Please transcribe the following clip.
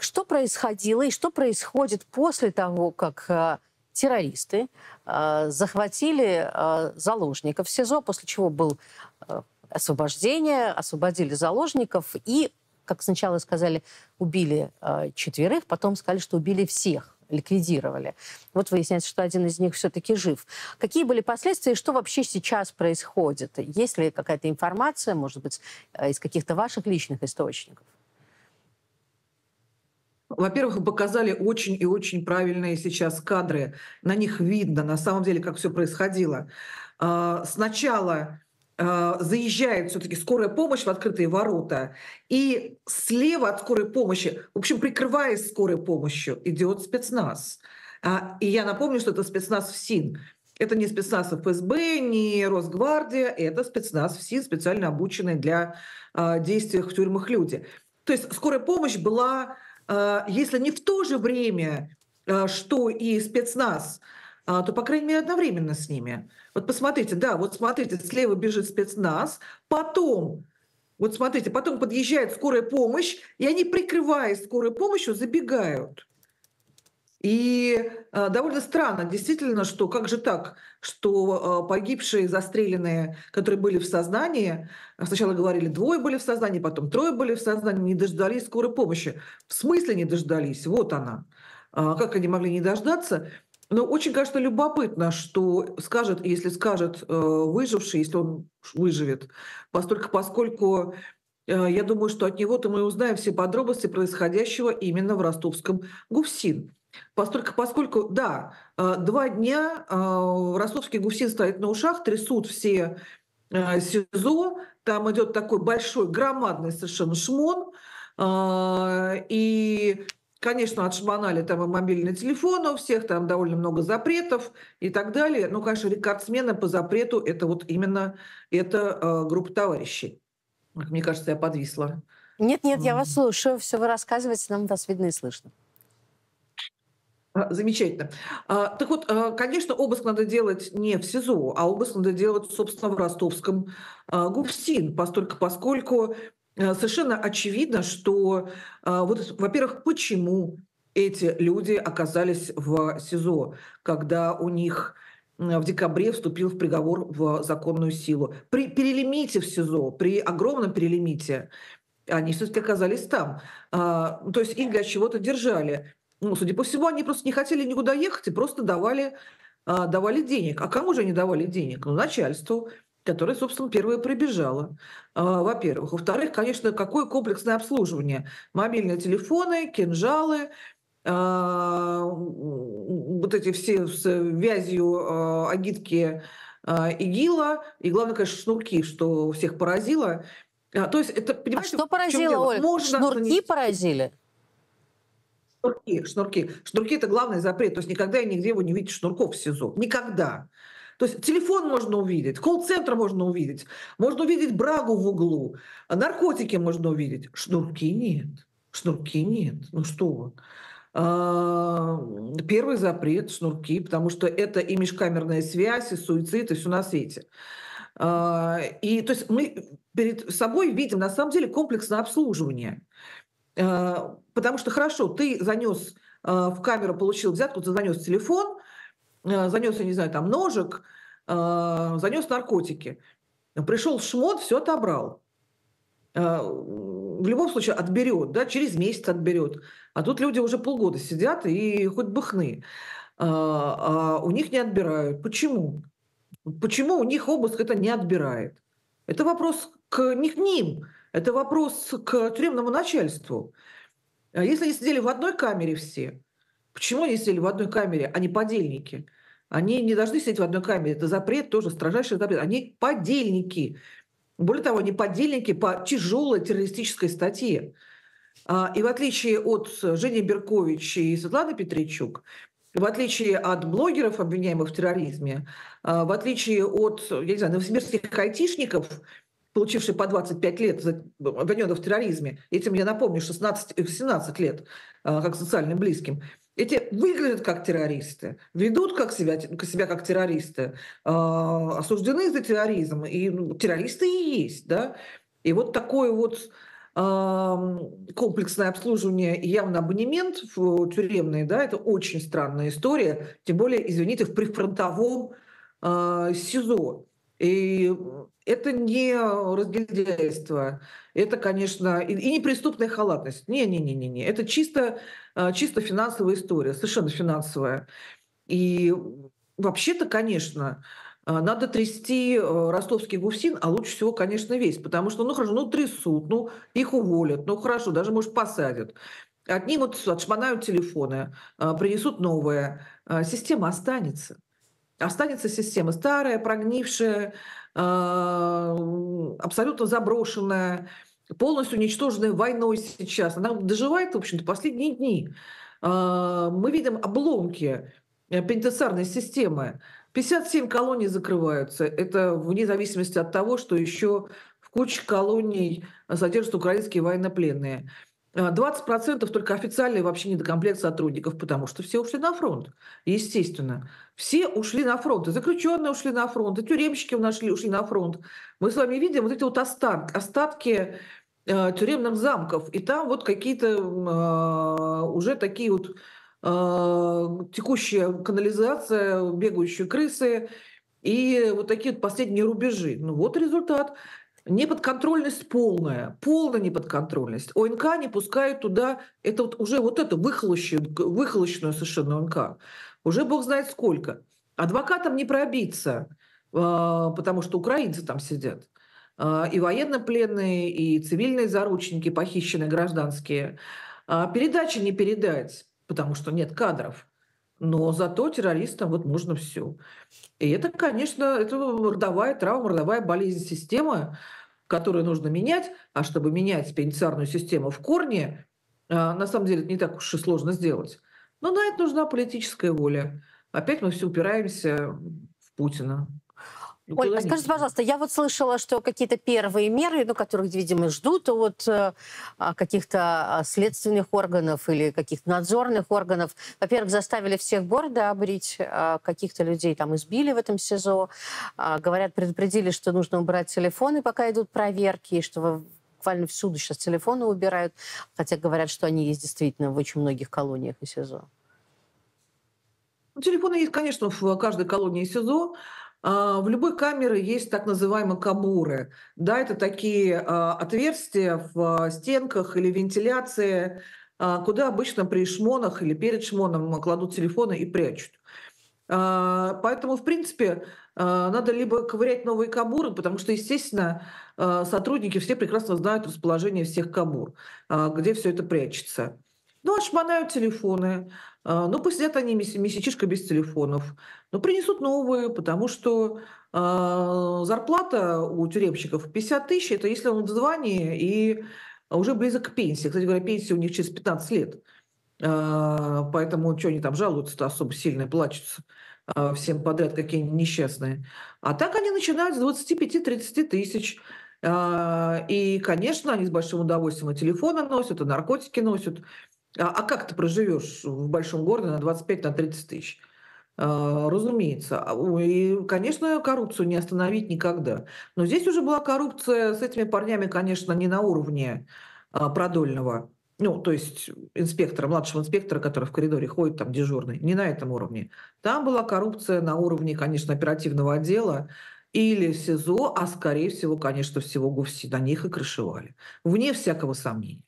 Что происходило и что происходит после того, как э, террористы э, захватили э, заложников в СИЗО, после чего был освобождение, освободили заложников и, как сначала сказали, убили четверых, потом сказали, что убили всех ликвидировали. Вот выясняется, что один из них все-таки жив. Какие были последствия и что вообще сейчас происходит? Есть ли какая-то информация, может быть, из каких-то ваших личных источников? Во-первых, показали очень и очень правильные сейчас кадры. На них видно, на самом деле, как все происходило. А, сначала а, заезжает все-таки скорая помощь в открытые ворота, и слева от скорой помощи, в общем, прикрываясь скорой помощью, идет спецназ. А, и я напомню, что это спецназ в СИН. Это не спецназ ФСБ, не Росгвардия, это спецназ в СИН, специально обученный для действий в тюрьмах люди. То есть скорая помощь была а, если не в то же время, а, что и спецназ, а, то, по крайней мере, одновременно с ними. Вот посмотрите, да, вот смотрите, слева бежит спецназ, потом вот смотрите, потом подъезжает скорая помощь, и они, прикрываясь скорой помощью, забегают. И э, довольно странно, действительно, что как же так, что э, погибшие, застреленные, которые были в сознании, сначала говорили, двое были в сознании, потом трое были в сознании, не дождались скорой помощи. В смысле не дождались? Вот она. А как они могли не дождаться? Но очень, конечно, любопытно, что скажет, если скажет э, выживший, если он выживет, поскольку, поскольку я думаю, что от него-то мы узнаем все подробности происходящего именно в ростовском ГУФСИН. Поскольку, поскольку да, э, два дня э, ростовский гусин стоит на ушах, трясут все э, СИЗО, там идет такой большой, громадный совершенно шмон, и, конечно, отшмонали там и мобильные телефоны у всех, там довольно много запретов и так далее. Ну, конечно, рекордсмены по запрету – это вот именно эта группа товарищей. Мне кажется, я подвисла. Нет, нет, я вас слушаю, все вы рассказываете, нам вас видно и слышно. А, замечательно. А, так вот, а, конечно, обыск надо делать не в СИЗО, а обыск надо делать, собственно, в ростовском ГУФСИН, постольку, поскольку совершенно очевидно, что, вот, во-первых, почему эти люди оказались в СИЗО, когда у них в декабре вступил в приговор в законную силу. При перелимите в СИЗО, при огромном перелимите, они все-таки оказались там. То есть их для чего-то держали. Ну, судя по всему, они просто не хотели никуда ехать и просто давали, а, давали денег. А кому же они давали денег? Ну, начальству, которое, собственно, первое прибежало, а, во-первых. Во-вторых, конечно, какое комплексное обслуживание? Мобильные телефоны, кинжалы, а, вот эти все с вязью агитки ИГИЛа, и главное, конечно, шнурки, что всех поразило. то есть это, понимаете, а что поразило, Ольга? Можно Шнурки нанести... поразили? Шнурки, шнурки. Шнурки – это главный запрет. То есть никогда и нигде вы не видите шнурков в СИЗО. Никогда. То есть телефон можно увидеть, колл-центр можно увидеть, можно увидеть брагу в углу, наркотики можно увидеть. Шнурки нет. Шнурки нет. Ну что вы. А, первый запрет – шнурки, потому что это и межкамерная связь, и суицид, и все на свете. А, и то есть мы перед собой видим на самом деле комплексное обслуживание. Э, потому что хорошо, ты занес э, в камеру, получил взятку, ты занес телефон, э, занес, я не знаю, там ножик, занес наркотики. Пришел шмот, все отобрал. В любом случае отберет, да, через месяц отберет. А тут люди уже полгода сидят и хоть быхны, А у них не отбирают. Почему? Почему у них обыск это не отбирает? Это вопрос к, не к ним, это вопрос к тюремному начальству. А если они сидели в одной камере все, почему они сидели в одной камере, а не подельники? Они не должны сидеть в одной камере. Это запрет тоже, строжайший запрет. Они подельники. Более того, они подельники по тяжелой террористической статье. А, и в отличие от Жени Беркович и Светланы Петричук, в отличие от блогеров, обвиняемых в терроризме, а, в отличие от, я не знаю, новосибирских айтишников, получивший по 25 лет, обвиненных в терроризме, этим я напомню, 16, 17 э, лет э, как социальным близким, эти выглядят как террористы, ведут как себя, себя как террористы, э, осуждены за терроризм, и ну, террористы и есть. Да? И вот такое вот комплексное обслуживание и явно абонемент в тюремный, да, это очень странная история, тем более, извините, в прифронтовом СИЗО. И это не разгильдяйство, это, конечно, и, и неприступная халатность. Не-не-не-не, это чисто, а, чисто финансовая история, совершенно финансовая. И вообще-то, конечно, а, надо трясти а, ростовский гуфсин, а лучше всего, конечно, весь, потому что, ну хорошо, ну трясут, ну их уволят, ну хорошо, даже, может, посадят. Отнимут, отшмонают телефоны, принесут новое. Система останется. Останется система старая, прогнившая, э, абсолютно заброшенная, полностью уничтоженная войной сейчас. Она доживает, в общем-то, последние дни. Э, мы видим обломки э, пенитенциарной системы. 57 колоний закрываются. Это вне зависимости от того, что еще в куче колоний содержат украинские военнопленные. 20% э, только официальные вообще недокомплект сотрудников, потому что все ушли на фронт, естественно. Все ушли на фронт, и заключенные ушли на фронт, и тюремщики нашли, ушли на фронт. Мы с вами видим вот эти вот остатки, остатки э, тюремных замков, и там вот какие-то э, уже такие вот э, текущая канализация, бегающие крысы, и вот такие вот последние рубежи. Ну вот результат. Неподконтрольность полная, полная неподконтрольность. ОНК не пускают туда, это вот уже вот это выхолощенную, выхолощенную совершенно ОНК. Уже бог знает сколько. Адвокатам не пробиться, а, потому что украинцы там сидят а, и военнопленные, и цивильные заручники, похищенные гражданские. А, передачи не передать, потому что нет кадров но зато террористам вот можно все. И это, конечно, это родовая травма, родовая болезнь системы, которую нужно менять. А чтобы менять пенитенциарную систему в корне, а, на самом деле это не так уж и сложно сделать. Но на это нужна политическая воля. Опять мы все упираемся в Путина. Ну, Оль, а скажите, пожалуйста, я вот слышала, что какие-то первые меры, ну, которых, видимо, ждут от э, а, каких-то а, следственных органов или каких-то надзорных органов. Во-первых, заставили всех города обрить, а, каких-то людей там избили в этом СИЗО. Говорят, предупредили, что нужно убрать телефоны, пока идут проверки, и что буквально всюду сейчас телефоны убирают, хотя говорят, что они есть действительно в очень многих колониях и СИЗО. Ну, телефоны есть, конечно, в э, каждой колонии СИЗО. А, в любой камере есть так называемые кабуры. Да, это такие а, отверстия в стенках или вентиляции, а, куда обычно при шмонах или перед шмоном кладут телефоны и прячут. Поэтому, в принципе, надо либо ковырять новые кабуры, потому что, естественно, сотрудники все прекрасно знают расположение всех кабур, где все это прячется. Ну, а шмонают телефоны, а, ну, посидят они месячишка без телефонов. Но принесут новые, потому что э, зарплата у тюремщиков 50 тысяч, это если он в звании и уже близок к пенсии. Кстати говоря, пенсия у них через 15 лет. Э, поэтому что они там жалуются-то особо сильно, плачутся э, всем подряд, какие они несчастные. А так они начинают с 25-30 тысяч. Э, и, конечно, они с большим удовольствием и телефоны носят, и наркотики носят а, а как ты проживешь в большом городе на 25-30 на тысяч? А, разумеется. А, и, конечно, коррупцию не остановить никогда. Но здесь уже была коррупция с этими парнями, конечно, не на уровне а, продольного, ну, то есть инспектора, младшего инспектора, который в коридоре ходит, там, дежурный, не на этом уровне. Там была коррупция на уровне, конечно, оперативного отдела или СИЗО, а, скорее всего, конечно, всего ГУФСИ. На них и крышевали. Вне всякого сомнения.